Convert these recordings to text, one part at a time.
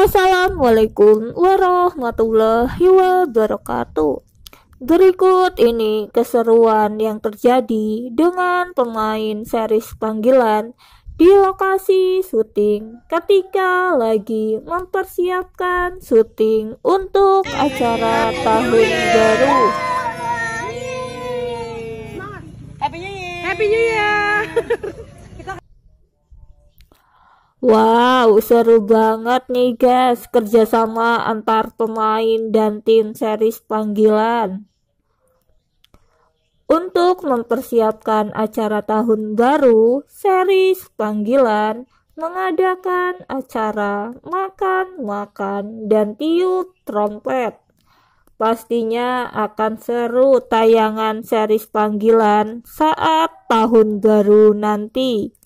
Assalamualaikum warahmatullahi wabarakatuh. Berikut ini keseruan yang terjadi dengan pemain series panggilan di lokasi syuting ketika lagi mempersiapkan syuting untuk acara tahun baru. Happy New Year! Happy New Year! Wow, seru banget nih guys, kerjasama antar pemain dan tim series panggilan. Untuk mempersiapkan acara tahun baru, series panggilan mengadakan acara makan-makan dan tiup trompet. Pastinya akan seru tayangan series panggilan saat tahun baru nanti.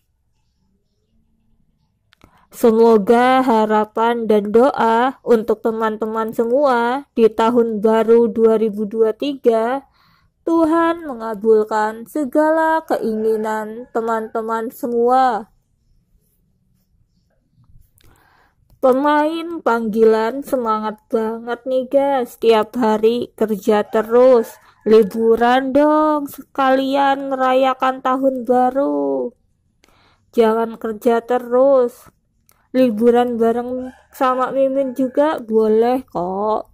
Semoga harapan dan doa untuk teman-teman semua di tahun baru 2023 Tuhan mengabulkan segala keinginan teman-teman semua. Pemain panggilan semangat banget nih guys, setiap hari kerja terus, liburan dong sekalian merayakan tahun baru. Jangan kerja terus, liburan bareng sama mimin juga boleh kok